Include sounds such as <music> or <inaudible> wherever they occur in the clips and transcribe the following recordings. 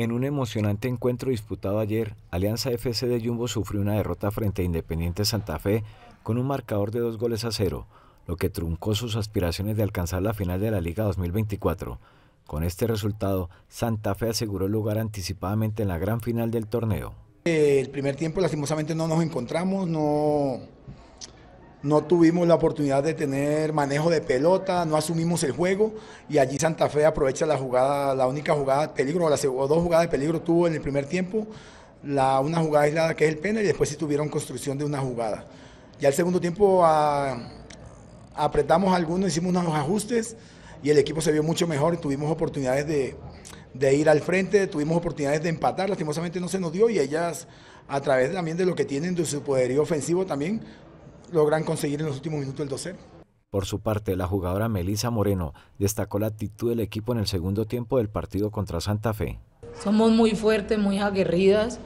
En un emocionante encuentro disputado ayer, Alianza FC de Jumbo sufrió una derrota frente a Independiente Santa Fe con un marcador de dos goles a cero, lo que truncó sus aspiraciones de alcanzar la final de la Liga 2024. Con este resultado, Santa Fe aseguró el lugar anticipadamente en la gran final del torneo. El primer tiempo lastimosamente no nos encontramos, no, no tuvimos la oportunidad de tener manejo de pelota, no asumimos el juego y allí Santa Fe aprovecha la jugada, la única jugada de peligro, o, la, dos jugadas de peligro tuvo en el primer tiempo, la, una jugada aislada que es el penal y después sí tuvieron construcción de una jugada. Ya el segundo tiempo ah, apretamos algunos, hicimos unos ajustes y el equipo se vio mucho mejor, tuvimos oportunidades de, de ir al frente, tuvimos oportunidades de empatar, lastimosamente no se nos dio y ellas a través también de lo que tienen de su poderío ofensivo también logran conseguir en los últimos minutos el 2 Por su parte, la jugadora Melisa Moreno destacó la actitud del equipo en el segundo tiempo del partido contra Santa Fe. Somos muy fuertes, muy aguerridas,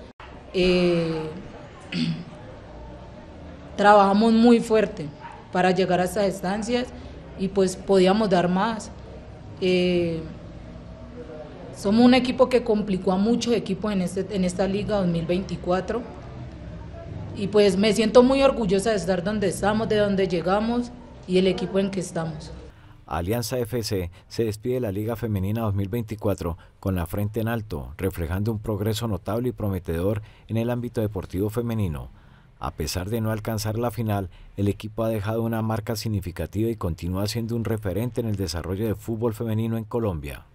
eh, <clears throat> trabajamos muy fuerte para llegar a estas estancias y pues podíamos dar más. Eh, somos un equipo que complicó a muchos equipos en, este, en esta liga 2024 y pues me siento muy orgullosa de estar donde estamos, de donde llegamos y el equipo en que estamos. Alianza FC se despide de la Liga Femenina 2024 con la frente en alto, reflejando un progreso notable y prometedor en el ámbito deportivo femenino. A pesar de no alcanzar la final, el equipo ha dejado una marca significativa y continúa siendo un referente en el desarrollo del fútbol femenino en Colombia.